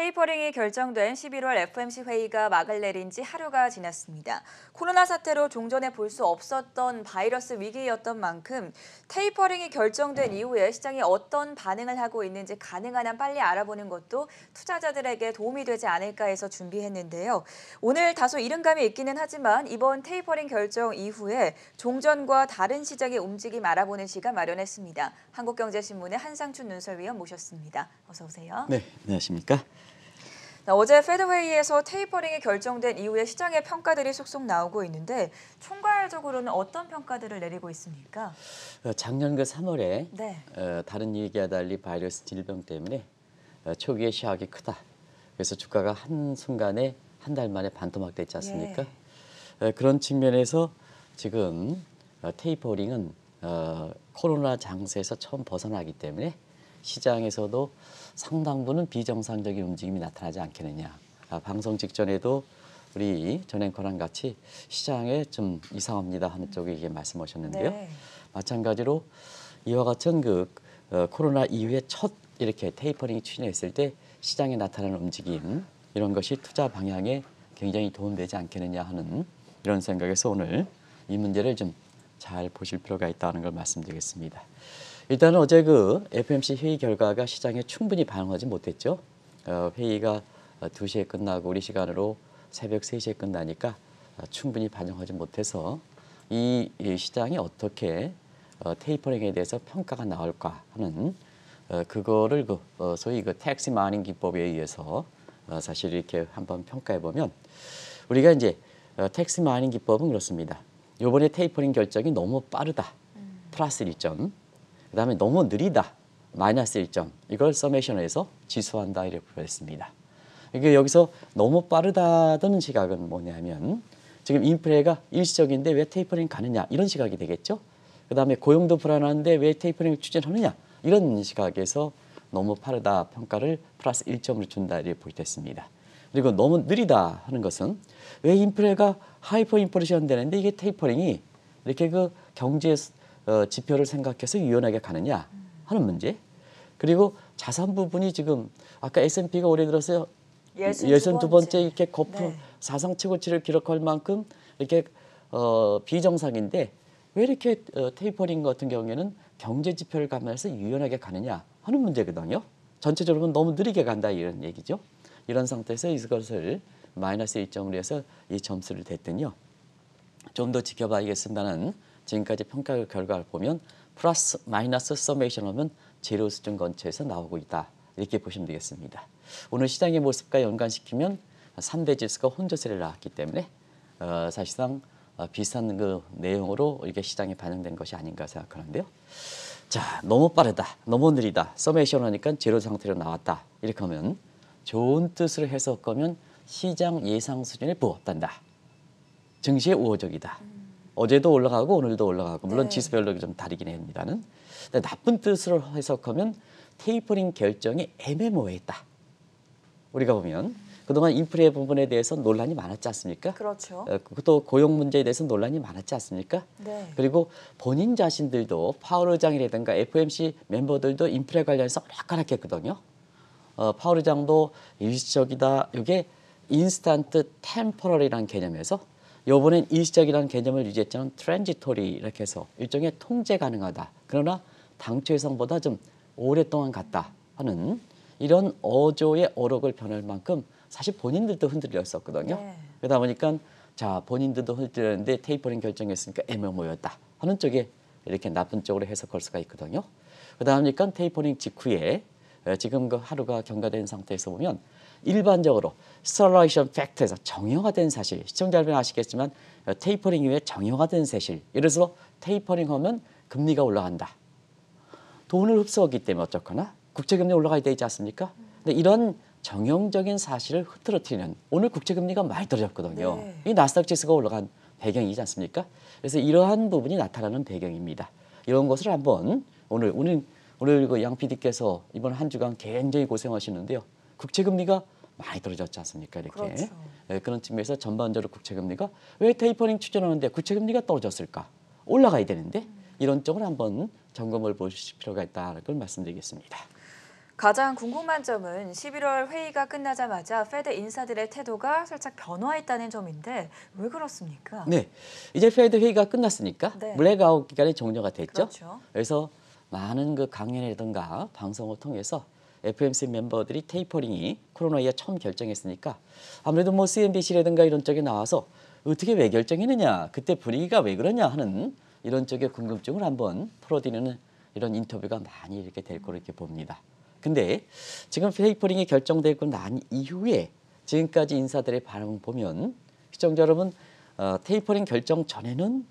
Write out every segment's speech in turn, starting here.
테이퍼링이 결정된 11월 FMC 회의가 막을 내린 지 하루가 지났습니다. 코로나 사태로 종전에 볼 수 없었던 바이러스 위기였던 만큼 테이퍼링이 결정된 이후에 시장이 어떤 반응을 하고 있는지 가능한 한 빨리 알아보는 것도 투자자들에게 도움이 되지 않을까 해서 준비했는데요. 오늘 다소 이른감이 있기는 하지만 이번 테이퍼링 결정 이후에 종전과 다른 시장의 움직임 알아보는 시간 마련했습니다. 한국경제신문의 한상춘 논설위원 모셨습니다. 어서 오세요. 네, 안녕하십니까. 어제 페드 웨이에서 테이퍼링이 결정된 이후에 시장의 평가들이 쏙쏙 나오고 있는데 총괄적으로는 어떤 평가들을 내리고 있습니까? 어, 작년 그 3월에 네. 어, 다른 이기와 달리 바이러스 질병 때문에 어, 초기에 시약이 크다. 그래서 주가가 한순간에 한 달 만에 반토막 됐지 않습니까? 예. 그런 측면에서 지금 테이퍼링은 코로나 장세에서 처음 벗어나기 때문에 시장에서도 상당부는 비정상적인 움직임이 나타나지 않겠느냐. 아, 방송 직전에도 우리 전 앵커랑 같이 시장에 좀 이상합니다 하는 쪽에 이게 말씀하셨는데요. 네. 마찬가지로 이와 같은 그 어, 코로나 이후에 첫 이렇게 테이퍼링이 추진했을 때 시장에 나타나는 움직임 이런 것이 투자 방향에 굉장히 도움되지 않겠느냐 하는 이런 생각에서 오늘 이 문제를 좀 잘 보실 필요가 있다는 걸 말씀드리겠습니다. 일단은 어제 그 FMC 회의 결과가 시장에 충분히 반응하지 못했죠. 어, 회의가 2시에 어, 끝나고 우리 시간으로 새벽 3시에 끝나니까 어, 충분히 반영하지 못해서 이 시장이 어떻게 어, 테이퍼링에 대해서 평가가 나올까 하는 그거를 그 소위 그 택시 마닝 기법에 의해서 사실 이렇게 한번 평가해 보면 우리가 이제 택시 마닝 기법은 그렇습니다. 요번에 테이퍼링 결정이 너무 빠르다. 음. 플러스 1점. 그 다음에 너무 느리다. 마이너스 1점. 이걸 서메이션에서 지수한다 이렇게 보였습니다. 이게 여기서 너무 빠르다는 시각은 뭐냐면 지금 인플레가 일시적인데 왜 테이퍼링 가느냐 이런 시각이 되겠죠. 그 다음에 고용도 불안한데 왜 테이퍼링을 추진하느냐 이런 시각에서 너무 빠르다 평가를 플러스 1점로 준다 이렇게 보였습니다. 그리고 너무 느리다 하는 것은 왜 인플레가 하이퍼 인플레이션 되는데 이게 테이퍼링이 이렇게 그 경제 어, 지표를 생각해서 유연하게 가느냐 하는 문제. 그리고 자산 부분이 지금 아까 S&P가 올해 들어서 예선 두 번째 이렇게 거품 네. 사상 최고치를 기록할 만큼 이렇게 어, 비정상인데 왜 이렇게 어, 테이퍼링 같은 경우에는 경제 지표를 감안해서 유연하게 가느냐 하는 문제거든요. 전체적으로 너무 느리게 간다 이런 얘기죠. 이런 상태에서 이것을 마이너스 1점으로 해서 이 점수를 댔더니요. 좀 더 지켜봐야겠습니다는 지금까지 평가 결과를 보면 플러스 마이너스 서메이션 하면 제로 수준 근처에서 나오고 있다. 이렇게 보시면 되겠습니다. 오늘 시장의 모습과 연관시키면 3대 지수가 혼조세를 나왔기 때문에 어, 사실상 어, 비슷한 그 내용으로 이게 렇 시장에 반영된 것이 아닌가 생각하는데요. 자, 너무 빠르다, 너무 느리다, 서메이션 하니까 제로 상태로 나왔다. 이렇게 하면 좋은 뜻으로 해석하면 시장 예상 수준에 부합된다. 증시의 우호적이다. 어제도 올라가고 오늘도 올라가고 물론 네. 지수별로 좀 다르긴 합니다는 나쁜 뜻으로 해석하면 테이퍼링 결정이 애매모호했다. 우리가 보면 그동안 인플레 부분에 대해서 논란이 많았지 않습니까? 그렇죠. 어, 또 고용 문제에 대해서 논란이 많았지 않습니까? 네. 그리고 본인 자신들도 파월 의장이라든가 f m c 멤버들도 인플레 관련해서 락가락했거든요 어, 파월 의장도 일시적이다. 이게 인스턴트 템퍼럴이라는 개념에서 요번엔 이시적이라는 개념을 유지했지만 트랜지토리 이렇게 해서 일종의 통제 가능하다. 그러나 당초예상보다좀 오랫동안 갔다 하는 이런 어조의 어록을 변할 만큼 사실 본인들도 흔들렸었거든요. 네. 그러다 보니까 자 본인들도 흔들렸는데 테이퍼링 결정했으니까 애매모였다 하는 쪽에 이렇게 나쁜 쪽으로 해석할 수가 있거든요. 그러다 보니까 테이퍼링 직후에 예, 지금 그 하루가 경과된 상태에서 보면 일반적으로 스터라이션 팩트에서 정형화된 사실 시청자 여러분 아시겠지만 테이퍼링 어, 이후에 정형화된 사실 예를 들어서 테이퍼링 하면 금리가 올라간다. 돈을 흡수하기 때문에 어쨌거나 국채금리 올라가야 되지 않습니까? 근데 이런 정형적인 사실을 흐트러뜨리는 오늘 국채금리가 많이 떨어졌거든요. 네. 이 나스닥 지수가 올라간 배경이지 않습니까? 그래서 이러한 부분이 나타나는 배경입니다. 이런 것을 한번 오늘 오늘 오늘 그양 PD께서 이번 한 주간 굉장히 고생하시는데요. 국채금리가 많이 떨어졌지 않습니까? 이렇게. 그렇죠. 예, 그런 측면에서 전반적으로 국채금리가 왜 테이퍼링 추진하는데 국채금리가 떨어졌을까? 올라가야 되는데 이런 쪽을 한번 점검을 보실 필요가 있다는 걸 말씀드리겠습니다. 가장 궁금한 점은 11월 회의가 끝나자마자 페드 인사들의 태도가 살짝 변화했다는 점인데 왜 그렇습니까? 네, 이제 페드 회의가 끝났으니까 네. 블랙아웃 기간이 종료가 됐죠. 그렇죠. 그래서 많은 그 강연이라든가 방송을 통해서 FMC 멤버들이 테이퍼링이 코로나 이후 처음 결정했으니까 아무래도 뭐 CNBC라든가 이런 쪽에 나와서 어떻게 왜 결정했느냐 그때 분위기가 왜 그러냐 하는 이런 쪽의 궁금증을 한번 풀어드리는 이런 인터뷰가 많이 이렇게 될 거로 이렇게 봅니다. 근데 지금 테이퍼링이 결정되고 난 이후에 지금까지 인사들의 반응을 보면 시청자 여러분 어, 테이퍼링 결정 전에는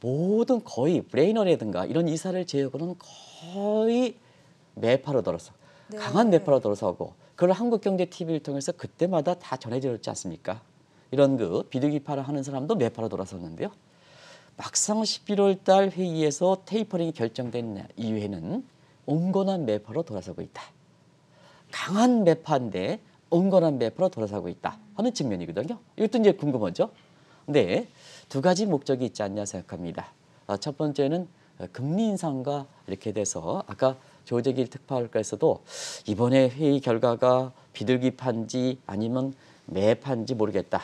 모든 거의 브레이너라든가 이런 이사를 제외하고는 거의 매파로 들어서 네. 강한 매파로 들어서 고 그걸 한국경제TV를 통해서 그때마다 다 전해졌지 않습니까? 이런 그 비둘기파를 하는 사람도 매파로 돌아섰는데요. 막상 11월 달 회의에서 테이퍼링이 결정된 이후에는 온건한 매파로 돌아서고 있다. 강한 매파인데 온건한 매파로 돌아서고 있다 하는 측면이거든요. 이것도 이제 궁금하죠. 근데 두 가지 목적이 있지 않냐 생각합니다. 어, 첫 번째는 어, 금리 인상과 이렇게 돼서 아까 조재길 특파원께서도 이번에 회의 결과가 비둘기판지 아니면 매판지 모르겠다.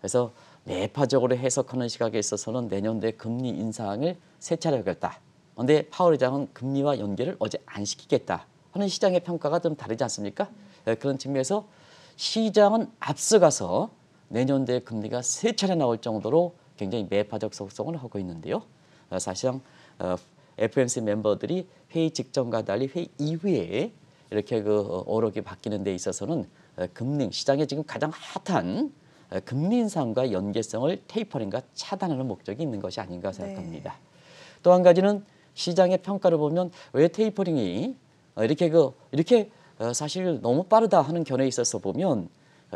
그래서 매파적으로 해석하는 시각에 있어서는 내년도에 금리 인상을 세 차례 하겠다. 그런데 파월 의장은 금리와 연계를 어제 안 시키겠다 하는 시장의 평가가 좀 다르지 않습니까? 어, 그런 측면에서 시장은 앞서가서 내년도에 금리가 세 차례 나올 정도로 굉장히 매파적 속성을 하고 있는데요. 어, 사실상 FMC 어, 멤버들이 회의 직전과 달리 회의 이후에 이렇게 그 어, 어록이 바뀌는 데 있어서는 금리 시장에 지금 가장 핫한 금리 인상과 연계성을 테이퍼링과 차단하는 목적이 있는 것이 아닌가 네. 생각합니다. 네. 또한 가지는 시장의 평가를 보면 왜 테이퍼링이 이렇게 그 이렇게 사실 너무 빠르다 하는 견해에 있어서 보면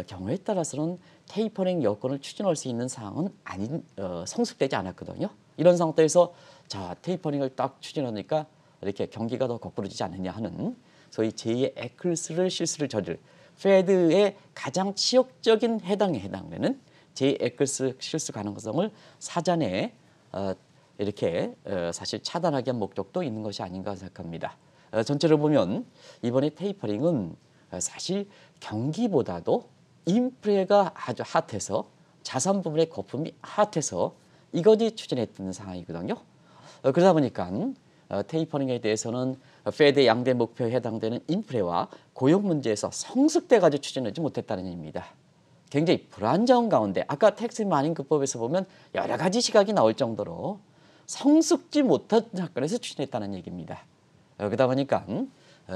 경우에 따라서는 테이퍼링 여건을 추진할 수 있는 상황은 아닌 어, 성숙되지 않았거든요. 이런 상태에서 자 테이퍼링을 딱 추진하니까 이렇게 경기가 더 거꾸로지지 않느냐 하는 소위 제2의 에클스를 실수를 저질 페드의 가장 치욕적인 해당에 해당되는 제2 에클스 실수 가능성을 사전에 어, 이렇게 어, 사실 차단하기 위한 목적도 있는 것이 아닌가 생각합니다. 어, 전체로 보면 이번에 테이퍼링은 어, 사실 경기보다도 인프레가 아주 핫해서 자산 부분의 거품이 핫해서 이것이 추진했던 상황이거든요. 어, 그러다 보니까 어, 테이퍼링에 대해서는 페드의 양대 목표에 해당되는 인프레와 고용 문제에서 성숙돼가지고 추진하지 못했다는 얘기입니다. 굉장히 불안정 가운데 아까 텍스 마닝급법에서 보면 여러 가지 시각이 나올 정도로 성숙지 못한 사건에서 추진했다는 얘기입니다. 어, 그러다 보니까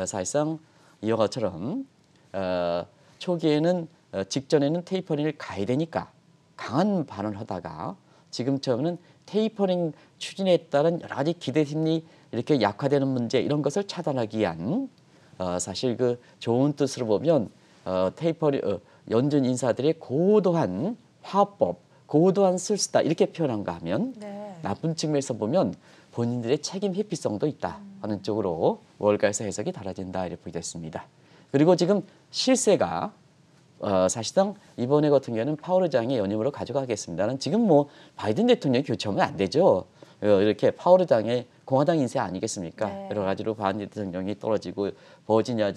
사실상 이와 같처럼 어, 초기에는 어, 직전에는 테이퍼링을 가야 되니까 강한 반응을 하다가 지금처럼은 테이퍼링 추진에 따른 여러 가지 기대 심리 이렇게 약화되는 문제 이런 것을 차단하기 위한 어, 사실 그 좋은 뜻으로 보면 어, 테이퍼링 어, 연준 인사들의 고도한 화법 고도한 술수다 이렇게 표현한가 하면 네. 나쁜 측면에서 보면 본인들의 책임 회피성도 있다 하는 쪽으로 월가에서 해석이 달라진다 이렇게 보게 됐습니다. 그리고 지금 실세가 어, 사실상 이번에 같은 경우에는 파월 의장의 연임으로 가져가겠습니다는 지금 뭐 바이든 대통령이 교체하면 안 되죠. 어, 이렇게 파월 의장의 공화당 인세 아니겠습니까? 네. 여러 가지로 바이든 대통령이 떨어지고 버지니아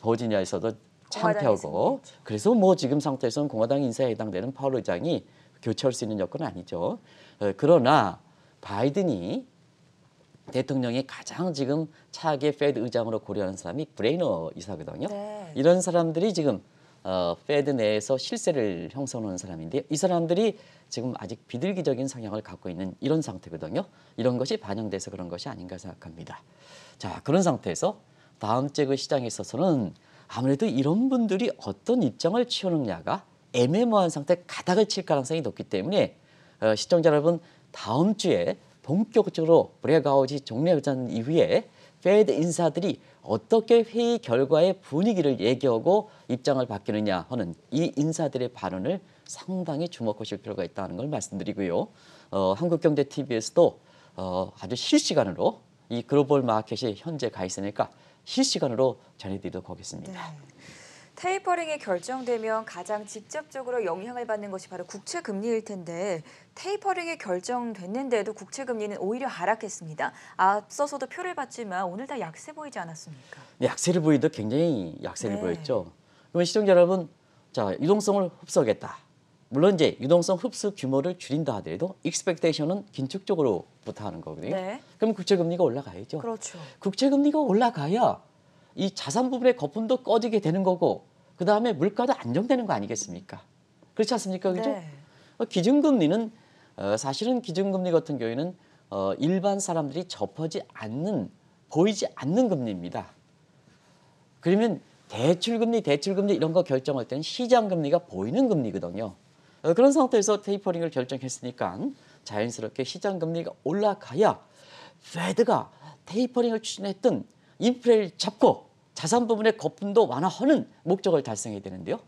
버지니아에서도 창피하고 그래서 뭐 지금 상태에서는 공화당 인사에 해당되는 파월 의장이 교체할 수 있는 여건은 아니죠. 어, 그러나 바이든이 대통령이 가장 지금 차기 페드 의장으로 고려하는 사람이 브레이너 이사거든요. 네. 이런 사람들이 지금 어, 패드 내에서 실세를 형성하는 사람인데 요이 사람들이 지금 아직 비둘기적인 성향을 갖고 있는 이런 상태거든요. 이런 것이 반영돼서 그런 것이 아닌가 생각합니다. 자 그런 상태에서 다음 주에 그 시장에 있어서는 아무래도 이런 분들이 어떤 입장을 취하느냐가 애매모한 상태 가닥을 칠 가능성이 높기 때문에 어, 시청자 여러분 다음 주에 본격적으로 브레가우지 종례 의전 이후에 패드 인사들이 어떻게 회의 결과의 분위기를 얘기하고 입장을 바뀌느냐 하는 이 인사들의 발언을 상당히 주목하실 필요가 있다는 걸 말씀드리고요. 어, 한국경제TV에서도 어, 아주 실시간으로 이 글로벌 마켓이 현재 가 있으니까 실시간으로 전해드리도록 하겠습니다. 네. 테이퍼링이 결정되면 가장 직접적으로 영향을 받는 것이 바로 국채 금리일 텐데 테이퍼링이 결정됐는데도 국채 금리는 오히려 하락했습니다. 앞서서도 표를 봤지만 오늘 다 약세 보이지 않았습니까? 네, 약세를 보이듯 굉장히 약세를 네. 보였죠. 그러면 시청자 여러분, 자 유동성을 흡수하겠다. 물론 이제 유동성 흡수 규모를 줄인다 하더라도 익스펙테이션은 긴축적으로 부탁하는 거거든요. 네. 그럼 국채 금리가 올라가야죠. 그렇죠. 국채 금리가 올라가야 이 자산 부분의 거품도 꺼지게 되는 거고 그 다음에 물가도 안정되는 거 아니겠습니까? 그렇지 않습니까? 그죠? 네. 어, 기준금리는 어, 사실은 기준금리 같은 경우에는 어, 일반 사람들이 접하지 않는 보이지 않는 금리입니다. 그러면 대출금리, 대출금리 이런 거 결정할 때는 시장금리가 보이는 금리거든요. 어, 그런 상태에서 테이퍼링을 결정했으니까 자연스럽게 시장금리가 올라가야 페드가 테이퍼링을 추진했던 인플레를 잡고 자산 부분의 거품도 완화하는 목적을 달성해야 되는데요.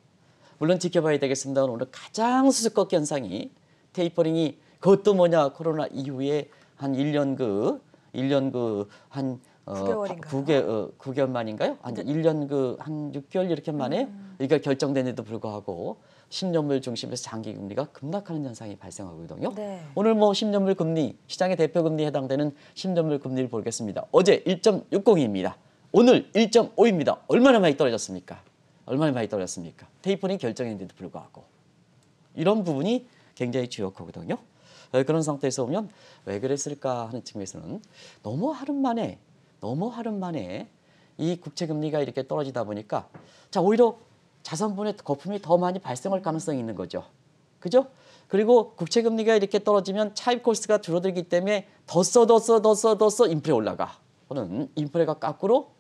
물론 지켜봐야 되겠습니다. 오늘 가장 수수께끼 현상이 테이퍼링이 그것도 뭐냐 코로나 이후에 한 1년 그 1년 그한 어, 9개월인가요? 9개, 어, 9개월 만인가요? 한 네. 1년 그 한 6개월 이렇게 만에 음. 이게 결정된에도 불구하고 10년물 중심에서 장기 금리가 급락하는 현상이 발생하고 있거든요. 네. 오늘 뭐 10년물 금리 시장의 대표 금리에 해당되는 10년물 금리를 보겠습니다. 어제 1.60입니다. 오늘 1.5입니다. 얼마나 많이 떨어졌습니까? 얼마나 많이 떨어졌습니까? 테이퍼링 결정했는데도 불구하고 이런 부분이 굉장히 주요하거든요. 어, 그런 상태에서 보면 왜 그랬을까 하는 측면에서는 너무 하루 만에 너무 하루 만에 이 국채 금리가 이렇게 떨어지다 보니까 자 오히려 자산분의 거품이 더 많이 발생할 가능성이 있는 거죠. 그죠? 그리고 국채 금리가 이렇게 떨어지면 차입 코스가 줄어들기 때문에 더 써 더 써 더 써 더 써 인플레 올라가. 또는 인플레가 깎으로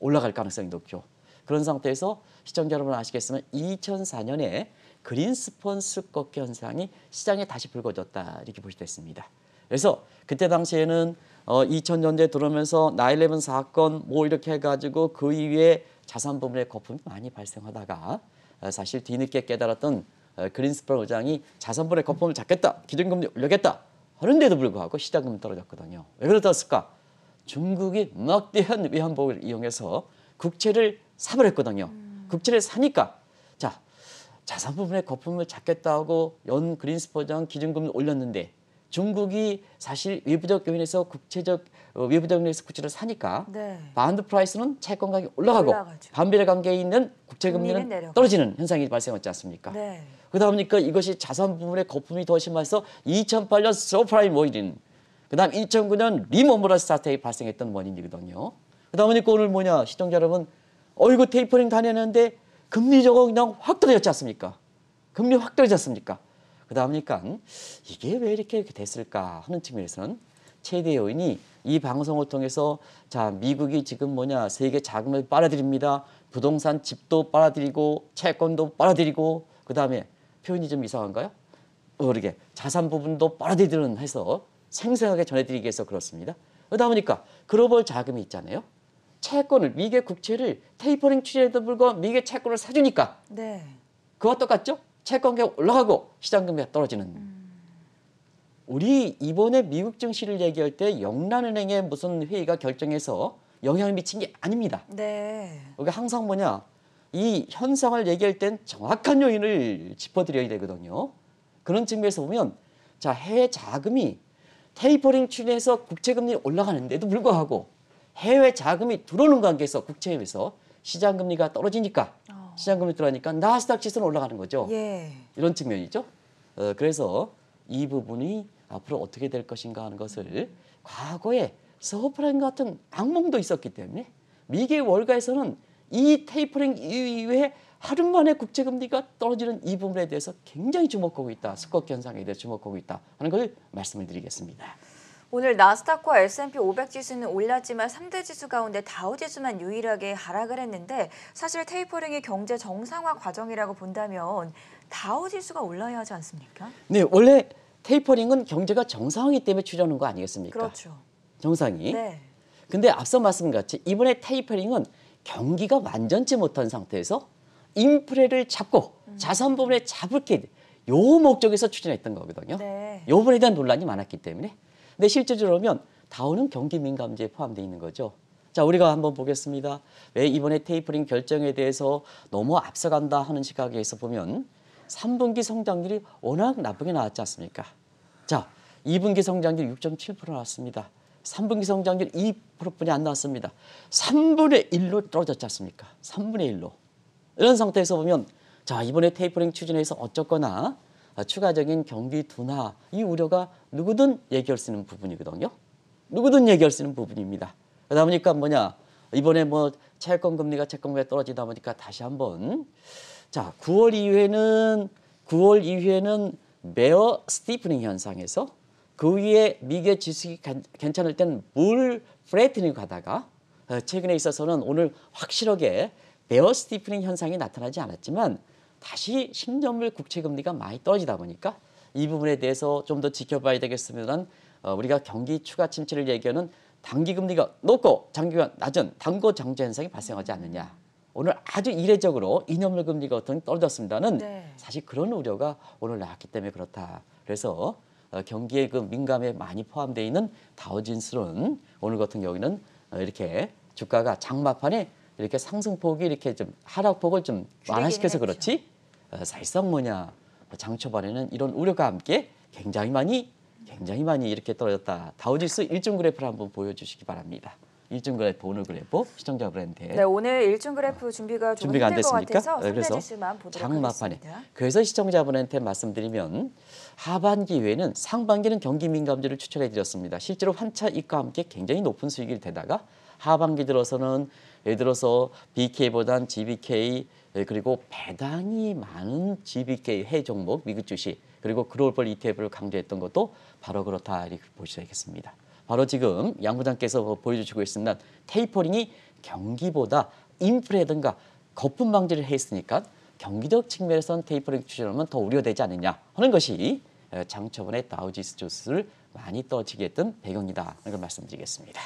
올라갈 가능성이 높죠. 그런 상태에서 시청자 여러분 아시겠지만 2004년에 그린스펀 스꺾기 현상이 시장에 다시 불거졌다 이렇게 보시도있습니다 그래서 그때 당시에는 어, 2000년대 들어오면서 나일레 사건 뭐 이렇게 해가지고 그 이후에 자산 부문에 거품이 많이 발생하다가 어, 사실 뒤늦게 깨달았던 어, 그린스펀 의장이 자산부분에 거품을 잡겠다, 기준금리 올려겠다 하는데도 불구하고 시장금리 떨어졌거든요. 왜 그랬을까? 렇 중국이 막대한 위안복을 이용해서 국채를 사버렸거든요. 음. 국채를 사니까 자 자산 부분의 거품을 잡겠다고 연 그린스퍼장 기준금을 올렸는데 중국이 사실 외부적 요인에서 국채적 어, 외부적 요인에서 국채를 사니까 네. 바드 프라이스는 채권 가격이 올라가고 올라가죠. 반비례 관계에 있는 국채 금리는 떨어지는 현상이 발생했지 않습니까? 네. 그다 보니까 이것이 자산 부분의 거품이 더 심해서 2008년 서프라임 오일인 그 다음 2009년 리모브라스 사태에 발생했던 원인이거든요. 그다 보니까 오늘 뭐냐 시청자 여러분 어이구 테이퍼링 다녔는데 금리 저거 그냥 확 떨어졌지 않습니까? 금리 확 떨어졌습니까? 그다 음 보니까 이게 왜 이렇게 됐을까 하는 측면에서는 최대 요인이 이 방송을 통해서 자 미국이 지금 뭐냐 세계 자금을 빨아들입니다. 부동산 집도 빨아들이고 채권도 빨아들이고 그다음에 표현이 좀 이상한가요? 모르게 자산 부분도 빨아들이는 해서 생생하게 전해드리기 위해서 그렇습니다. 그러다 보니까 글로벌 자금이 있잖아요. 채권을 미국의 국채를 테이퍼링 취재에도 불구하고 미국의 채권을 사주니까 네. 그와 똑같죠? 채권 가 올라가고 시장 금리가 떨어지는. 음. 우리 이번에 미국 증시를 얘기할 때 영란은행의 무슨 회의가 결정해서 영향을 미친 게 아닙니다. 네. 우리가 항상 뭐냐 이 현상을 얘기할 땐 정확한 요인을 짚어드려야 되거든요. 그런 측면에서 보면 자 해외 자금이 테이퍼링 추진해서 국채금리 올라가는데도 불구하고 해외 자금이 들어오는 관계에서 국채에서 시장금리가 떨어지니까 어. 시장금리 들어가니까 나스닥 지수는 올라가는 거죠. 예. 이런 측면이죠. 어, 그래서 이 부분이 앞으로 어떻게 될 것인가 하는 것을 과거에 서프라임 같은 악몽도 있었기 때문에 미국의 월가에서는 이 테이퍼링 이후에 하루 만에 국제금리가 떨어지는 이 부분에 대해서 굉장히 주목하고 있다. 스쿼트 현상에 대해 주목하고 있다 하는 걸 말씀을 드리겠습니다. 오늘 나스닥과 S&P 500 지수는 올랐지만 3대 지수 가운데 다우 지수만 유일하게 하락을 했는데 사실 테이퍼링이 경제 정상화 과정이라고 본다면 다우 지수가 올라야 하지 않습니까? 네, 원래 테이퍼링은 경제가 정상화이기 때문에 출연하는 거 아니겠습니까? 그렇죠. 정상이. 네. 근데 앞서 말씀 같이 이번에 테이퍼링은 경기가 완전치 못한 상태에서 인프레를 잡고 음. 자산분에 잡을 게요 목적에서 추진했던 거거든요. 네. 요 부분에 대한 논란이 많았기 때문에. 근데 실제적으로 보면 다운은 경기 민감지에 포함되어 있는 거죠. 자, 우리가 한번 보겠습니다. 왜 이번에 테이퍼링 결정에 대해서 너무 앞서간다 하는 시각에서 보면 3분기 성장률이 워낙 나쁘게 나왔지 않습니까? 자, 2분기 성장률 6.7% 나왔습니다. 3분기 성장률 2%뿐이 안 나왔습니다. 3분의 1로 떨어졌지 않습니까? 3분의 1로. 이런 상태에서 보면 자 이번에 테이퍼링 추진에서 어쨌거나 아, 추가적인 경기 둔화 이 우려가 누구든 얘기할 수 있는 부분이거든요. 누구든 얘기할 수 있는 부분입니다. 그러다 보니까 뭐냐 이번에 뭐 채권 금리가 채권금리 가 떨어지다 보니까 다시 한번 자 9월 이후에는 9월 이후에는 매어 스티프닝 현상에서 그 위에 미국의 지수기 괜찮을 땐물 프레트닝 가다가 어, 최근에 있어서는 오늘 확실하게 베어 스티프닝 현상이 나타나지 않았지만 다시 신0년물 국채 금리가 많이 떨어지다 보니까 이 부분에 대해서 좀 더 지켜봐야 되겠습니다만 어, 우리가 경기 추가 침체를 얘기하는 단기 금리가 높고 장기간 낮은 단고 정제 현상이 발생하지 않느냐. 오늘 아주 이례적으로 이년물 금리가 어떤 떨어졌습니다는 네. 사실 그런 우려가 오늘 나왔기 때문에 그렇다. 그래서 어, 경기의 그 민감에 많이 포함되어 있는 다우진술은 오늘 같은 경우에는 어, 이렇게 주가가 장마판에 이렇게 상승폭이 이렇게 좀 하락폭을 좀 완화시켜서 그렇지 어, 사실상 뭐냐 뭐 장 초반에는 이런 우려가 함께 굉장히 많이 굉장히 많이 이렇게 떨어졌다. 다우지수 일중 그래프를 한번 보여주시기 바랍니다. 일중 그래프 오늘 그래프 시청자 분한테 네 오늘 일중 그래프 어, 준비가 좀 준비가 안 됐습니까? 네, 그래서 장 막판에 그래서 시청자 분한테 말씀드리면 하반기 외에는 상반기는 경기 민감도를 추천해 드렸습니다. 실제로 환차 이익과 함께 굉장히 높은 수익이 되다가 하반기 들어서는 예를 들어서 BK보단 GBK 예, 그리고 배당이 많은 GBK 해 종목 미국 주식 그리고 글로벌 ETF를 강조했던 것도 바로 그렇다 이렇게 보시겠습니다. 바로 지금 양부장께서 보여주시고 있습니다. 테이퍼링이 경기보다 인플레든가 거품 방지를 했으니까 경기적 측면에선 테이퍼링 추진하면 더 우려되지 않느냐 하는 것이 예, 장초반에 다우지수 조수를 많이 떠지게 했던 배경이다. 이걸 말씀드리겠습니다.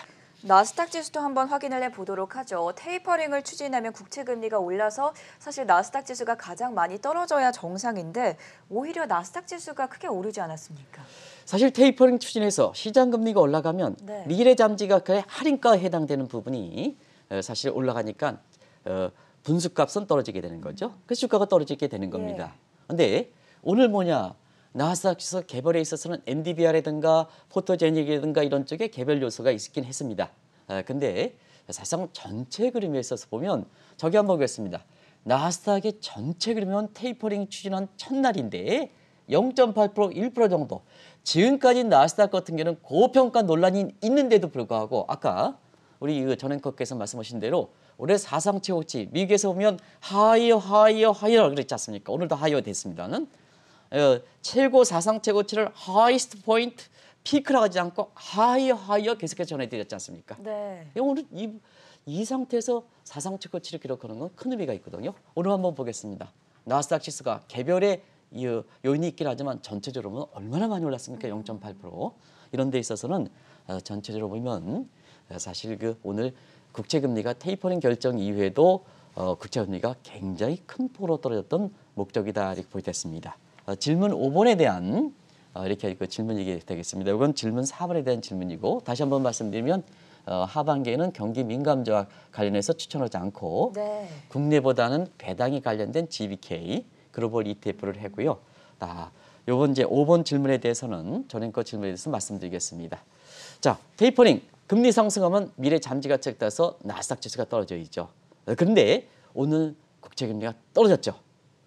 나스닥 지수도 한번 확인을 해보도록 하죠. 테이퍼링을 추진하면 국채 금리가 올라서 사실 나스닥 지수가 가장 많이 떨어져야 정상인데 오히려 나스닥 지수가 크게 오르지 않았습니까? 사실 테이퍼링 추진해서 시장 금리가 올라가면 네. 미래 잠지가 그 할인가에 해당되는 부분이 어, 사실 올라가니까 어, 분수값은 떨어지게 되는 거죠. 그 주가가 떨어지게 되는 겁니다. 그런데 예. 네. 오늘 뭐냐 나스닥에서 개별에 있어서는 MDBR이든가 포토제닉이든가 이런 쪽에 개별 요소가 있긴 했습니다. 아, 근데 사실상 전체 그림에 있어서 보면 저기 한번 보겠습니다. 나스닥의 전체 그림은 테이퍼링 추진한 첫날인데 0.8% 1% 정도 지금까지 나스닥 같은 경우는 고평가 논란이 있는데도 불구하고 아까 우리 그 전행커께서 말씀하신 대로 올해 사상 최고치 미국에서 보면 하이어 하이어 하이어 그랬지 않습니까? 오늘도 하이어 됐습니다는 어, 최고 사상 최고치를 하이스트 포인트 피크라 하지 않고 하이어 하이어 계속해서 전해드렸지 않습니까? 네. 예, 오늘 이, 이 상태에서 사상 최고치를 기록하는 건 큰 의미가 있거든요. 오늘 한번 보겠습니다. 나스닥 지수가 개별의 요인이 있긴 하지만 전체적으로 보면 얼마나 많이 올랐습니까? 0.8% 음. 이런 데 있어서는 어, 전체적으로 보면 어, 사실 그 오늘 국채금리가 테이퍼링 결정 이후에도 국채금리가 굉장히 큰 폭으로 떨어졌던 목적이다 이렇게 보이됐습니다 어, 질문 5번에 대한 어, 이렇게 그 질문이 되겠습니다. 이건 질문 4번에 대한 질문이고 다시 한 번 말씀드리면 어, 하반기에는 경기 민감지와 관련해서 추천하지 않고 네. 국내보다는 배당이 관련된 GBK 글로벌 ETF를 했고요. 아, 요번 이제 5번 질문에 대해서는 전행거 질문에 대해서 말씀드리겠습니다. 자, 테이퍼링 금리 상승하면 미래 잠지가책 따서 나스닥 지수가 떨어져 있죠. 그런데 오늘 국채 금리가 떨어졌죠.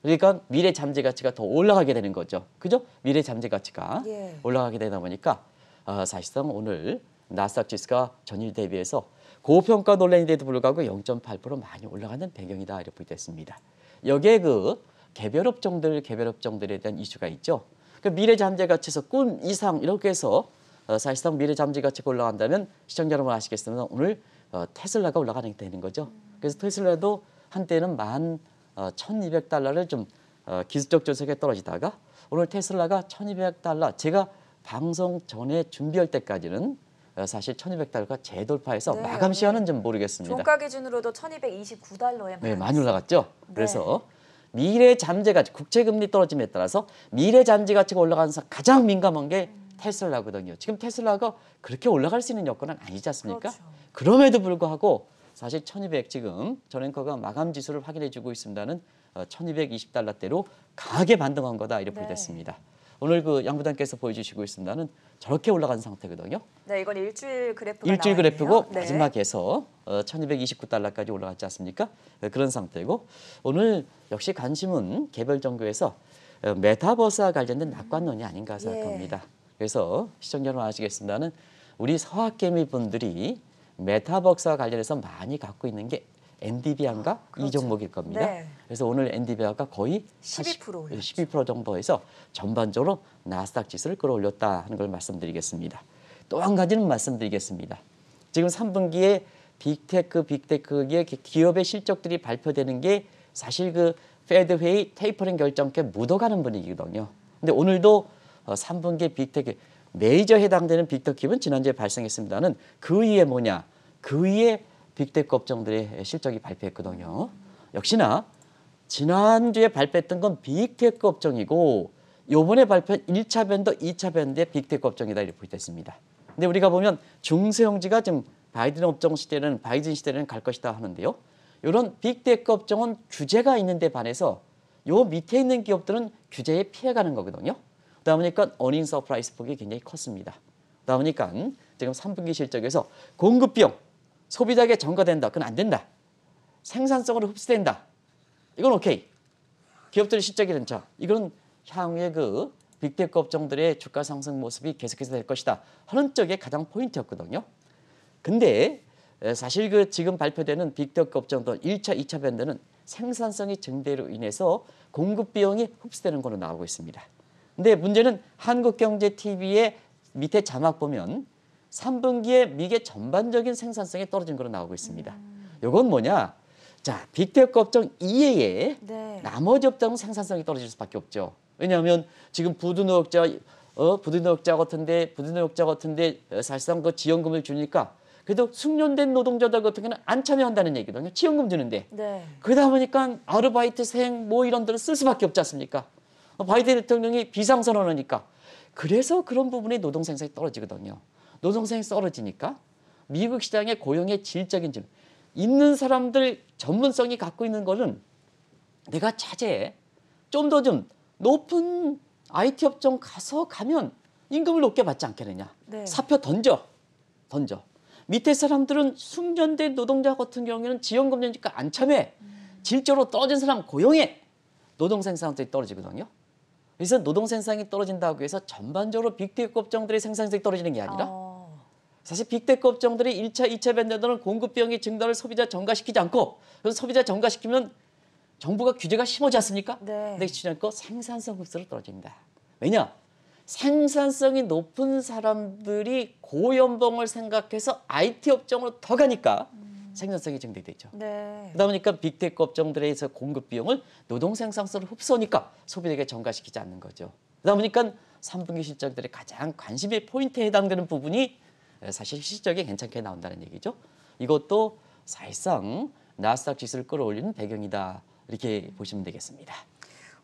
그러니까 미래 잠재 가치가 더 올라가게 되는 거죠. 그죠? 미래 잠재 가치가 예. 올라가게 되다 보니까 어, 사실상 오늘 나스닥 지수가 전일 대비해서 고평가 논란인데도 불구하고 0.8% 많이 올라가는 배경이다 이렇게 됐습니다. 여기에 그 개별 업종들, 개별 업종들에 대한 이슈가 있죠. 그 미래 잠재 가치에서 꿈 이상 이렇게 해서 어, 사실상 미래 잠재 가치가 올라간다면 시청자 여러분 아시겠지만 오늘 어, 테슬라가 올라가게 는 되는 거죠. 그래서 테슬라도 한때는 만 어, 1200달러를 좀 어, 기술적 조석에 떨어지다가 오늘 테슬라가 1200달러 제가 방송 전에 준비할 때까지는 어, 사실 1200달러가 재돌파해서 네, 마감 네. 시간은 좀 모르겠습니다. 종가 기준으로도 1229달러에 네, 많이 올라갔죠. 네. 그래서 미래 잠재 가치 국채 금리 떨어짐에 따라서 미래 잠재 가치가 올라가면서 가장 민감한 게 음. 테슬라거든요. 지금 테슬라가 그렇게 올라갈 수 있는 여건은 아니지 않습니까? 그렇죠. 그럼에도 불구하고 사실 1200 지금 전앵커가 마감 지수를 확인해 주고 있습니다는 1220달러대로 어, 강하게 반등한 거다 이렇게 네. 됐습니다. 오늘 그 양부단께서 보여주시고 있습니다는 저렇게 올라간 상태거든요. 네, 이건 일주일 그래프가 일주일 그래프고 네. 마지막에서 1229달러까지 어, 올라갔지 않습니까? 네, 그런 상태고 오늘 역시 관심은 개별 정교에서 어, 메타버스와 관련된 낙관론이 아닌가 예. 생각합니다. 예. 그래서 시청자 여러분 아시겠습니다는 우리 서학개미 분들이 메타버스와 관련해서 많이 갖고 있는 게 엔디비안과 아, 그렇죠. 이 종목일 겁니다. 네. 그래서 오늘 엔디비안가 거의 12% 10, 12% 정도에서 전반적으로 나스닥 지수를 끌어올렸다 하는 걸 말씀드리겠습니다. 또 한 가지는 말씀드리겠습니다. 지금 3분기에 빅테크, 빅테크의 기업의 실적들이 발표되는 게 사실 그 페드 회의 테이퍼링 결정께 묻어가는 분위기거든요. 근데 오늘도 3분기 어, 빅테크 메이저에 해당되는 빅터킵은 지난주에 발생했습니다는 그 위에 뭐냐 그 위에 빅텍 업종들의 실적이 발표했거든요. 역시나 지난주에 발표했던 건 빅테크 업종이고 요번에 발표한 1차 밴더, 2차 밴드의 빅테크 업종이다 이렇게 보이됐습니다. 근데 우리가 보면 중소형지가 지금 바이든 업종 시대는 바이든 시대는 갈 것이다 하는데요. 이런 빅테크 업종은 규제가 있는 데 반해서 요 밑에 있는 기업들은 규제에 피해가는 거거든요. 그러다 보니까 어닝 서프라이즈 폭이 굉장히 컸습니다. 그러다 보니까 지금 3분기 실적에서 공급 비용, 소비자에게 전가된다. 그건 안 된다. 생산성으로 흡수된다. 이건 오케이. 기업들의 실적이 괜차 이건 향후에 그 빅테크 업종들의 주가 상승 모습이 계속해서 될 것이다. 하는 쪽에 가장 포인트였거든요. 근데 사실 그 지금 발표되는 빅테크 업종들 1차, 2차 밴드는 생산성이 증대로 인해서 공급 비용이 흡수되는 걸로 나오고 있습니다. 근데 문제는 한국경제TV의 밑에 자막 보면 3분기에 미국의 전반적인 생산성이 떨어진 걸로 나오고 있습니다. 이건 음. 뭐냐? 자, 빅테크 업종 이외에 네. 나머지 업종 생산성이 떨어질 수밖에 없죠. 왜냐하면 지금 부두노역자, 어, 부두노역자 같은데 부두노역자 같은데 어, 사실상 그 지원금을 주니까 그래도 숙련된 노동자들 같은 경우는 안 참여한다는 얘기거든요. 지원금 주는데. 네. 그러다 보니까 아르바이트 생뭐 이런 데를 쓸 수밖에 없지 않습니까? 바이든 대통령이 비상선언하니까 그래서 그런 부분이 노동 생산이 떨어지거든요. 노동 생산이 떨어지니까 미국 시장의 고용의 질적인 질 있는 사람들 전문성이 갖고 있는 거는 내가 자제해 좀 더좀 좀 높은 IT 업종 가서 가면 임금을 높게 받지 않겠느냐. 네. 사표 던져. 던져. 밑에 사람들은 숙련된 노동자 같은 경우에는 지원금 내니까 안 참해. 음. 질적으로 떨어진 사람 고용해. 노동 생산성이 떨어지거든요. 그래서 노동 생산이 떨어진다고 해서 전반적으로 빅테크 업종들의 생산성이 떨어지는 게 아니라 어. 사실 빅테크 업종들이 1차2차밴드들은 공급 비용의 증가를 소비자 전가시키지 않고 그래서 소비자 전가시키면 정부가 규제가 심하지 않습니까? 네. 근데 그렇지 않고 생산성 흡수로 떨어집니다. 왜냐? 생산성이 높은 사람들이 고연봉을 생각해서 IT 업종으로 더 가니까 음. 생산성이 증대되죠. 네. 그러다 보니까 빅테크 업종들에 서 공급 비용을 노동 생산성을 흡수하니까 소비자에게 전가시키지 않는 거죠. 그러다 보니까 3분기 실적들의 가장 관심의 포인트에 해당되는 부분이 사실 실적이 괜찮게 나온다는 얘기죠. 이것도 사실상 나스닥 지수를 끌어올리는 배경이다. 이렇게 보시면 되겠습니다.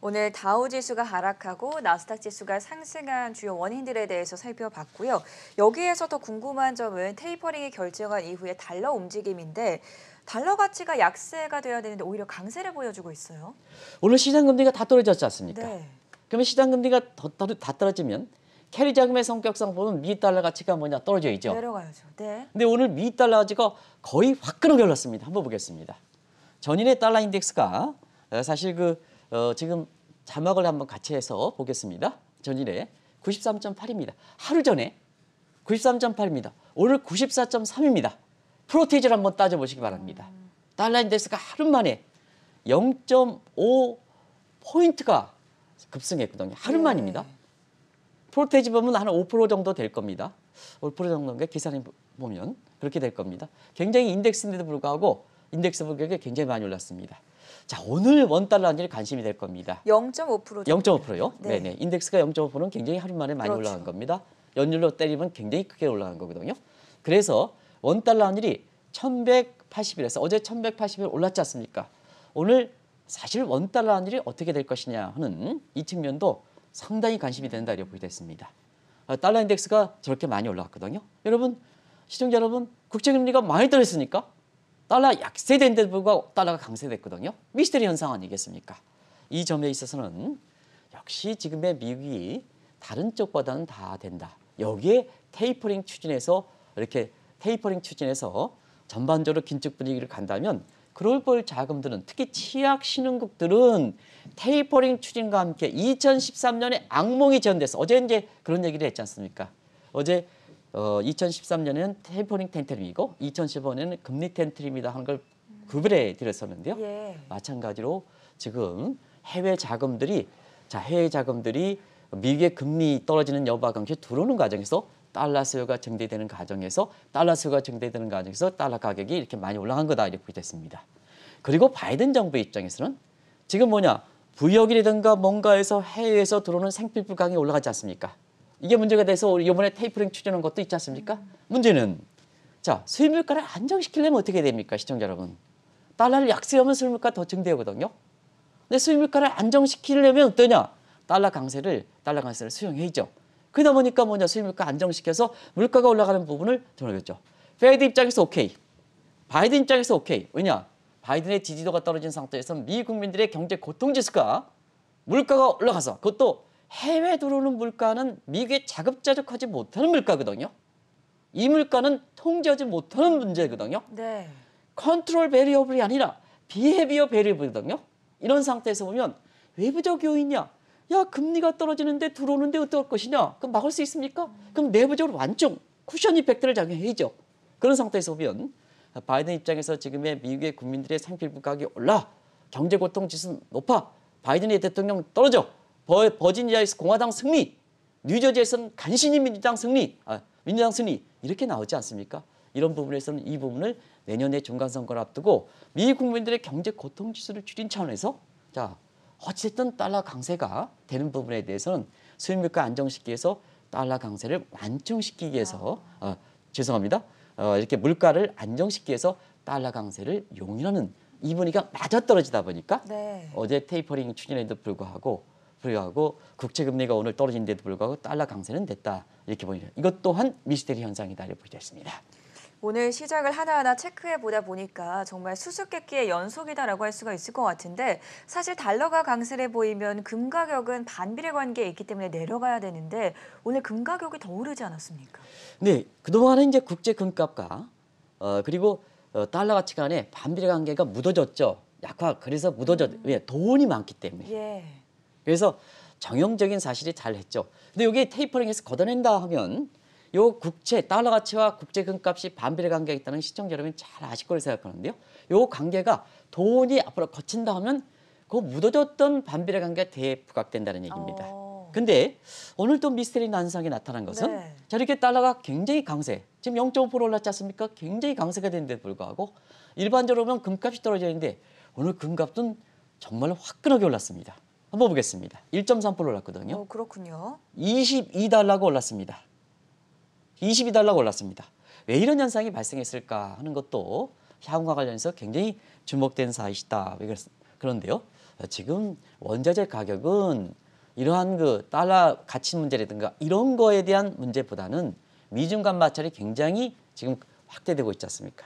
오늘 다우 지수가 하락하고 나스닥 지수가 상승한 주요 원인들에 대해서 살펴봤고요. 여기에서 더 궁금한 점은 테이퍼링이 결정한 이후에 달러 움직임인데 달러 가치가 약세가 돼야 되는데 오히려 강세를 보여주고 있어요. 오늘 시장 금리가 다 떨어졌지 않습니까? 네. 그러면 시장 금리가 다 떨어지면 캐리 자금의 성격상 보면 미 달러 가치가 뭐냐 떨어져있죠. 내려가야죠. 네. 근데 오늘 미 달러 가치가 거의 확 끊어결났습니다. 한번 보겠습니다. 전일의 달러 인덱스가 사실 그 어, 지금 자막을 한번 같이 해서 보겠습니다. 전일에 93.8입니다. 하루 전에 93.8입니다. 오늘 94.3입니다. 프로테이즈를 한번 따져보시기 바랍니다. 달러 인덱스가 하루 만에 0.5 포인트가 급등했거든요. 하루 네. 만입니다. 프로테이지 보면 한 5% 정도 될 겁니다. 5% 정도인가 계산해 보면 그렇게 될 겁니다. 굉장히 인덱스인데도 불구하고 인덱스 분격이 굉장히 많이 올랐습니다. 자, 오늘 원달러 환율 관심이 될 겁니다. 0.5% 0.5%요? 네. 네 인덱스가 0.5%는 굉장히 하루 만에 많이 그렇죠. 올라간 겁니다. 연율로 때리면 굉장히 크게 올라간 거거든요. 그래서 원달러 환율이 1180일에서 어제 1180일 올랐지 않습니까? 오늘 사실 원달러 환율이 어떻게 될 것이냐 하는 이 측면도 상당히 관심이 되는 달 이렇게 보이됐습니다. 아, 달러 인덱스가 저렇게 많이 올라왔거든요. 여러분 시청자 여러분 국제금리가 많이 떨어졌으니까 달러 약세된데도 불구하고 달러가 강세됐거든요. 미스터리 현상 아니겠습니까? 이 점에 있어서는 역시 지금의 미국이 다른 쪽보다는 다 된다. 여기에 테이퍼링 추진해서 이렇게 테이퍼링 추진해서 전반적으로 긴축 분위기를 간다면 그럴 벌 자금들은 특히 취약 신흥국들은 테이퍼링 추진과 함께 2013년에 악몽이 전됐어. 어제 이제 그런 얘기를 했지 않습니까? 어제 어, 2013년에는 테이퍼링 텐트림이고 2015년에는 금리 텐트림이다 하는 걸 구별해 드렸었는데요. 예. 마찬가지로 지금 해외 자금들이 자 해외 자금들이 미국의 금리 떨어지는 여부와 관계 들어오는 과정에서 달러 수요가 증대되는 과정에서 달러 수요가 증대되는 과정에서 달러 가격이 이렇게 많이 올라간 거다 이렇게 보겠습니다. 그리고 바이든 정부 입장에서는 지금 뭐냐 부역이라든가 뭔가에서 해외에서 들어오는 생필품 가격이 올라가지 않습니까? 이게 문제가 돼서 우리 이번에 테이프링 추진한 것도 있지 않습니까? 문제는 자 수입 물가를 안정시키려면 어떻게 됩니까, 시청자 여러분? 달러를 약세하면 수입 물가 더 증대하거든요. 근데 수입 물가를 안정시키려면 어떠냐? 달러 강세를 달러 강세를 수용해야죠. 그러다 보니까 뭐냐 수입 물가 안정시켜서 물가가 올라가는 부분을 전하겠죠. 페드 입장에서 오케이. 바이든 입장에서 오케이. 왜냐? 바이든의 지지도가 떨어진 상태에서 미 국민들의 경제 고통 지수가 물가가 올라가서 그것도 해외 들어오는 물가는 미국의 자급자족하지 못하는 물가거든요. 이 물가는 통제하지 못하는 문제거든요. 네. 컨트롤 베리어블이 아니라 비헤비어 베리어블이거든요. 이런 상태에서 보면 외부적 요인이야. 야 금리가 떨어지는데 들어오는데 어떨 것이냐. 그럼 막을 수 있습니까? 그럼 내부적으로 완충, 쿠션 이펙트를 작용해야죠. 그런 상태에서 보면 바이든 입장에서 지금의 미국의 국민들의 상필 부각이 올라 경제 고통 지수는 높아 바이든의 대통령 떨어져 버, 지니아에서 공화당 승리, 뉴저지에서는 간신히 민주당 승리, 아, 민주당 승리 이렇게 나오지 않습니까? 이런 부분에서는 이 부분을 내년에 중간선거를 앞두고 미 국민들의 경제 고통 지수를 줄인 차원에서 자 어쨌든 달러 강세가 되는 부분에 대해서는 수입물가 안정시키기 위해서 달러 강세를 완충시키기 위해서 아. 어, 죄송합니다. 어, 이렇게 물가를 안정시키기 위해서 달러 강세를 용인하는 이 분위기가 맞아떨어지다 보니까 네. 어제 테이퍼링 추진에도 불구하고 불구하고 국채 금리가 오늘 떨어진데도 불구하고 달러 강세는 됐다 이렇게 보입니다 이것 또한 미스테리 현상이다 이렇게 보게 됐습니다. 오늘 시장을 하나하나 체크해 보다 보니까 정말 수수께끼의 연속이다라고 할 수가 있을 것 같은데 사실 달러가 강세를 보이면 금 가격은 반비례 관계에 있기 때문에 내려가야 되는데 오늘 금 가격이 더 오르지 않았습니까? 네, 그동안은 이제 국제 금값과 어, 그리고 어, 달러 가치 간에 반비례 관계가 묻어졌죠. 약화 그래서 묻어졌 음. 왜 예, 돈이 많기 때문에. 예. 그래서 정형적인 사실이 잘 했죠. 근데 여기 테이퍼링해서 걷어낸다 하면 요 국채, 달러 가치와 국제 금값이 반비례 관계가 있다는 시청자 여러분 잘 아실 거를 생각하는데요. 요 관계가 돈이 앞으로 거친다 하면 그 묻어졌던 반비례 관계가 대부각된다는 얘기입니다. 어... 근데 오늘 또 미스테리 난상이 나타난 것은 네. 자 이렇게 달러가 굉장히 강세, 지금 0.5% 올랐지 않습니까? 굉장히 강세가 됐는데 불구하고 일반적으로 보면 금값이 떨어져 있는데 오늘 금값은 정말 화끈하게 올랐습니다. 한번 보겠습니다. 1.3% 올랐거든요. 어, 그렇군요. 22달러가 올랐습니다. 22달러가 올랐습니다. 왜 이런 현상이 발생했을까 하는 것도 향후와 관련해서 굉장히 주목된 사이시다. 그런데요. 지금 원자재 가격은 이러한 그 달러 가치 문제라든가 이런 거에 대한 문제보다는 미중간 마찰이 굉장히 지금 확대되고 있지 않습니까?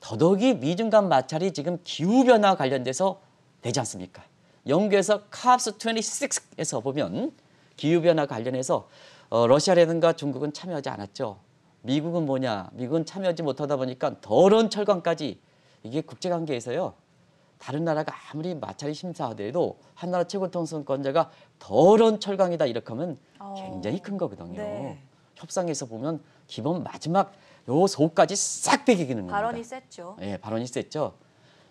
더더욱이 미중간 마찰이 지금 기후변화 관련돼서 되지 않습니까? 영국에서 카프스 26에서 보면 기후변화 관련해서 어, 러시아라든가 중국은 참여하지 않았죠. 미국은 뭐냐. 미국은 참여하지 못하다 보니까 더러운 철강까지 이게 국제관계에서요. 다른 나라가 아무리 마찰이 심사하더라도 한 나라 최고 통선권자가 더러운 철강이다 이렇게 하면 어. 굉장히 큰 거거든요. 네. 협상에서 보면 기본 마지막 요 소까지 싹 빼기기는 겁니다. 발언이 셌죠. 예, 발언이 셌죠.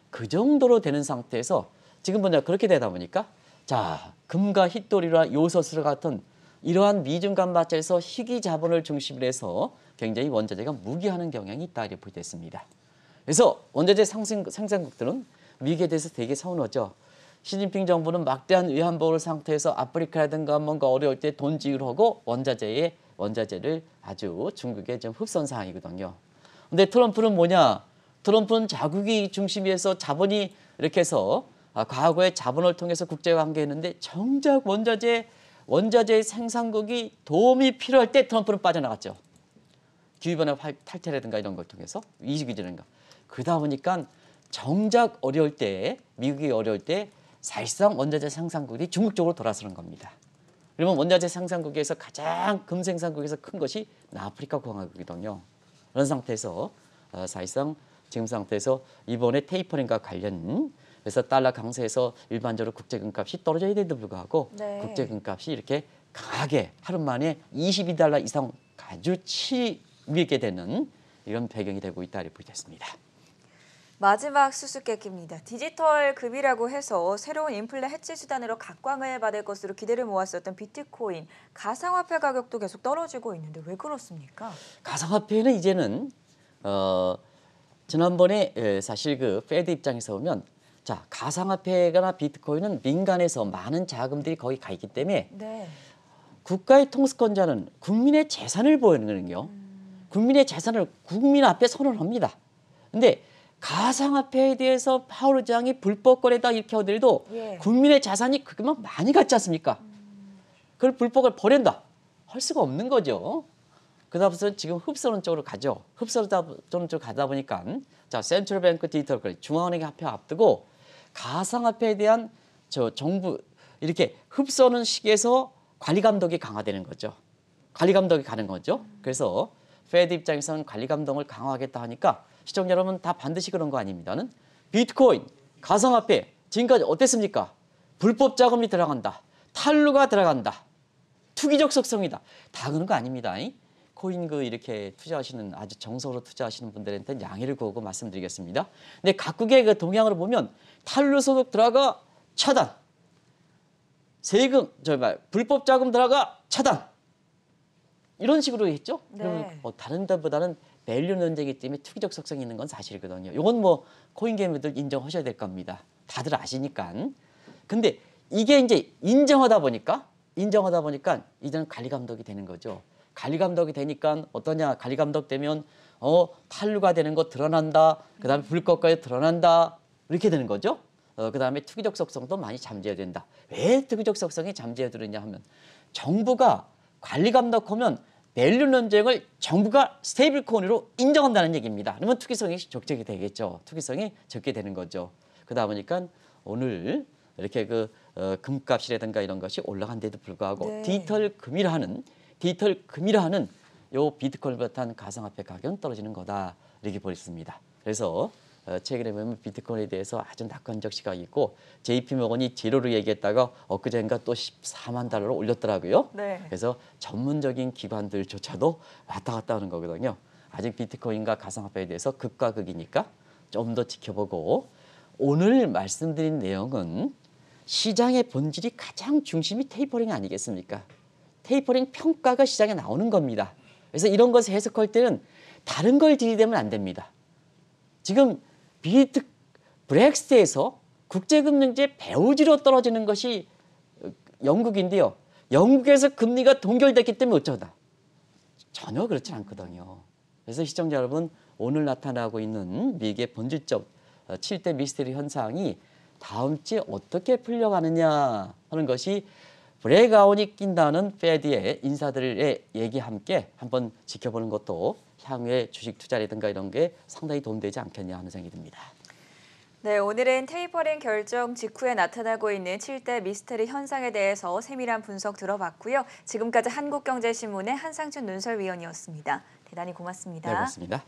그 정도로 되는 상태에서 지금 보자 그렇게 되다 보니까 자 금과 흰토리나 요소스 같은 이러한 미중간 마찰에서 희귀 자본을 중심으로 해서 굉장히 원자재가 무기하는 경향이 있다 이렇게 보여졌습니다. 그래서 원자재 상생, 생산국들은 미국에 대해서 되게 서운하죠. 시진핑 정부는 막대한 위안부를 상태에서 아프리카라든가 뭔가 어려울 때 돈 지으러 하고 원자재에 원자재를 아주 중국에 좀 흡선 사항이거든요. 근데 트럼프는 뭐냐? 트럼프는 자국이 중심에서 이 자본이 이렇게 해서 아, 과거에 자본을 통해서 국제관계했는데 정작 원자재 원자재의 생산국이 도움이 필요할 때 트럼프는 빠져나갔죠. 기후변화 탈퇴라든가 이런 걸 통해서 이익이라든가 그러다 보니까 정작 어려울 때 미국이 어려울 때 사실상 원자재 생산국이 중국 쪽으로 돌아서는 겁니다. 그러면 원자재 생산국에서 가장 금생산국에서 큰 것이 남아프리카 공화국이거든요. 그런 상태에서 어, 사실상 지금 상태에서 이번에 테이퍼링과 관련 그래서 달러 강세에서 일반적으로 국제금값이 떨어져야 되는데 도 불구하고 네. 국제금값이 이렇게 강하게 하루 만에 22달러 이상 가주치게 밀 되는 이런 배경이 되고 있다 이렇게 보겠습니다. 마지막 수수께끼입니다. 디지털 금이라고 해서 새로운 인플레 해치 수단으로 각광을 받을 것으로 기대를 모았었던 비트코인, 가상화폐 가격도 계속 떨어지고 있는데 왜 그렇습니까? 가상화폐는 이제는 어, 지난번에 사실 그 페드 입장에서 보면 자 가상화폐나 비트코인은 민간에서 많은 자금들이 거기 가 있기 때문에 네. 국가의 통수권자는 국민의 재산을 보여주는거요 음. 국민의 재산을 국민 앞에 선언합니다. 근데 가상화폐에 대해서 파월 의장이 불법 거래다 이렇게 하더라도 예. 국민의 자산이 그만 많이 갔지 않습니까? 음. 그걸 불법을 버린다 할 수가 없는 거죠. 그다음부터 지금 흡수론 쪽으로 가죠. 흡수론 쪽으로 가다 보니까 자 센트럴뱅크 디지털 거래 중앙은행 합폐 앞두고 가상화폐에 대한 저 정부 이렇게 흡수하는 식에서 관리 감독이 강화되는 거죠. 관리 감독이 가는 거죠. 그래서 페드 입장에서는 관리 감독을 강화하겠다 하니까 시청자 여러분 다 반드시 그런 거 아닙니다는 비트코인, 가상화폐 지금까지 어땠습니까? 불법 자금이 들어간다. 탈루가 들어간다. 투기적 속성이다. 다 그런 거 아닙니다. 코인 그 이렇게 투자하시는 아주 정석으로 투자하시는 분들한테 양해를 구하고 말씀드리겠습니다. 근데 각국의 그 동향을 보면 탄료소득 들어가 차단. 세금, 저 말, 불법 자금 들어가 차단. 이런 식으로 했죠. 네. 뭐 다른 데보다는 밸류 논쟁이기 때문에 투기적 속성이 있는 건 사실이거든요. 이건 뭐 코인 개미들 인정하셔야 될 겁니다. 다들 아시니까. 근데 이게 이제 인정하다 보니까 인정하다 보니까 이제는 관리 감독이 되는 거죠. 관리 감독이 되니까 어떠냐 관리 감독 되면 어 탄류가 되는 거 드러난다 그다음에 불법까지 드러난다 이렇게 되는 거죠. 어, 그 다음에 특이적 속성도 많이 잠재해야 된다. 왜 특이적 속성이 잠재해 들었냐 하면 정부가 관리 감독하면 밸류 논쟁을 정부가 스테이블 코인으로 인정한다는 얘기입니다. 그러면 투기성이 적격이 되겠죠. 투기성이 적게 되는 거죠. 그러다 보니까 오늘 이렇게 그 어, 금값이라든가 이런 것이 올라간데도 불구하고 네. 디지털 금이라 하는 디지털 금이라 하는 요 비트코인을 비롯한 가상화폐 가격은 떨어지는 거다 이렇게 보였습니다. 그래서 최근에 어, 보면 비트코인에 대해서 아주 낙관적 시각이고 있 JP 모건이 제로를 얘기했다가 엊그제인가 또 14만 달러를 올렸더라고요. 네. 그래서 전문적인 기관들조차도 왔다 갔다 하는 거거든요. 아직 비트코인과 가상화폐에 대해서 극과 극이니까 좀 더 지켜보고 오늘 말씀드린 내용은 시장의 본질이 가장 중심이 테이퍼링 아니겠습니까? 테이퍼링 평가가 시장에 나오는 겁니다. 그래서 이런 것을 해석할 때는 다른 걸 들이대면 안 됩니다. 지금 비트 브렉스트에서 국제금융제 배우지로 떨어지는 것이 영국인데요. 영국에서 금리가 동결됐기 때문에 어쩌다. 전혀 그렇지 않거든요. 그래서 시청자 여러분 오늘 나타나고 있는 미국의 본질적 7대 어, 미스테리 현상이 다음 주에 어떻게 풀려가느냐 하는 것이 브레가운이 이 낀다는 페디의 인사들의 얘기 함께 한번 지켜보는 것도 향후에 주식 투자라든가 이런 게 상당히 도움되지 않겠냐 하는 생각이 듭니다. 네, 오늘은 테이퍼링 결정 직후에 나타나고 있는 7대 미스터리 현상에 대해서 세밀한 분석 들어봤고요. 지금까지 한국경제신문의 한상준 논설위원이었습니다. 대단히 고맙습니다. 네, 고맙습니다.